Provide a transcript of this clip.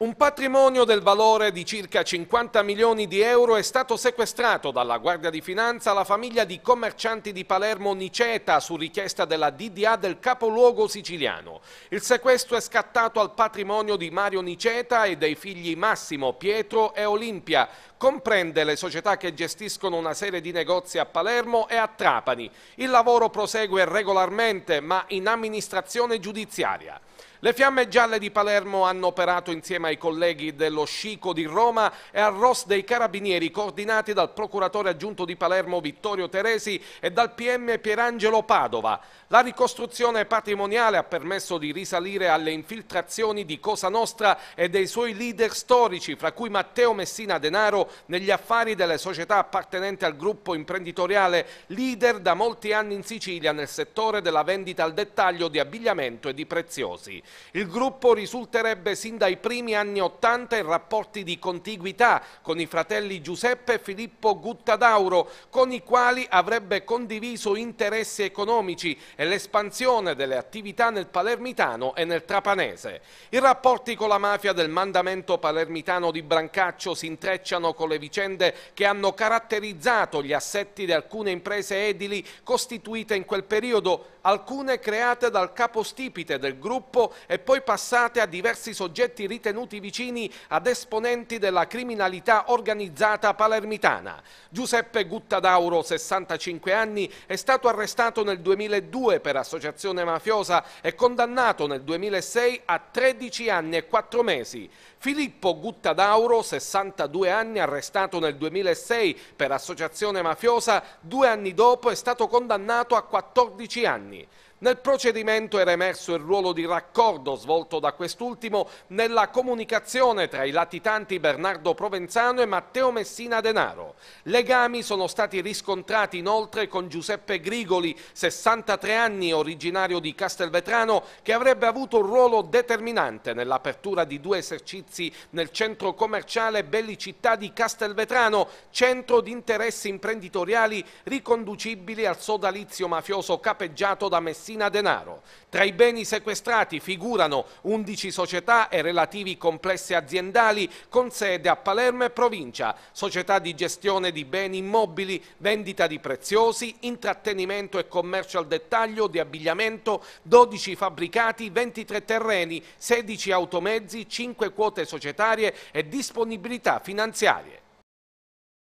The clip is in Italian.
Un patrimonio del valore di circa 50 milioni di euro è stato sequestrato dalla Guardia di Finanza alla famiglia di commercianti di Palermo Niceta su richiesta della DDA del capoluogo siciliano. Il sequestro è scattato al patrimonio di Mario Niceta e dei figli Massimo, Pietro e Olimpia. Comprende le società che gestiscono una serie di negozi a Palermo e a Trapani. Il lavoro prosegue regolarmente ma in amministrazione giudiziaria. Le fiamme gialle di Palermo hanno operato insieme insieme ai colleghi dello Scico di Roma e al ROS dei Carabinieri coordinati dal procuratore aggiunto di Palermo Vittorio Teresi e dal PM Pierangelo Padova. La ricostruzione patrimoniale ha permesso di risalire alle infiltrazioni di Cosa Nostra e dei suoi leader storici, fra cui Matteo Messina Denaro negli affari delle società appartenenti al gruppo imprenditoriale leader da molti anni in Sicilia nel settore della vendita al dettaglio di abbigliamento e di preziosi. Il gruppo risulterebbe sin dai primi anni anni Ottanta e rapporti di contiguità con i fratelli Giuseppe e Filippo Guttadauro, con i quali avrebbe condiviso interessi economici e l'espansione delle attività nel palermitano e nel trapanese. I rapporti con la mafia del mandamento palermitano di Brancaccio si intrecciano con le vicende che hanno caratterizzato gli assetti di alcune imprese edili costituite in quel periodo, alcune create dal capostipite del gruppo e poi passate a diversi soggetti ritenuti tenuti vicini ad esponenti della criminalità organizzata palermitana. Giuseppe Guttadauro, 65 anni, è stato arrestato nel 2002 per associazione mafiosa e condannato nel 2006 a 13 anni e 4 mesi. Filippo Guttadauro, 62 anni, arrestato nel 2006 per associazione mafiosa, due anni dopo è stato condannato a 14 anni. Nel procedimento era emerso il ruolo di raccordo svolto da quest'ultimo nella comunicazione tra i latitanti Bernardo Provenzano e Matteo Messina Denaro. Legami sono stati riscontrati inoltre con Giuseppe Grigoli, 63 anni, originario di Castelvetrano, che avrebbe avuto un ruolo determinante nell'apertura di due esercizi nel centro commerciale Belli Città di Castelvetrano, centro di interessi imprenditoriali riconducibili al sodalizio mafioso capeggiato da Messina Messina Denaro. Tra i beni sequestrati figurano 11 società e relativi complessi aziendali con sede a Palermo e provincia, società di gestione di beni immobili, vendita di preziosi, intrattenimento e commercio al dettaglio di abbigliamento, 12 fabbricati, 23 terreni, 16 automezzi, 5 quote societarie e disponibilità finanziarie.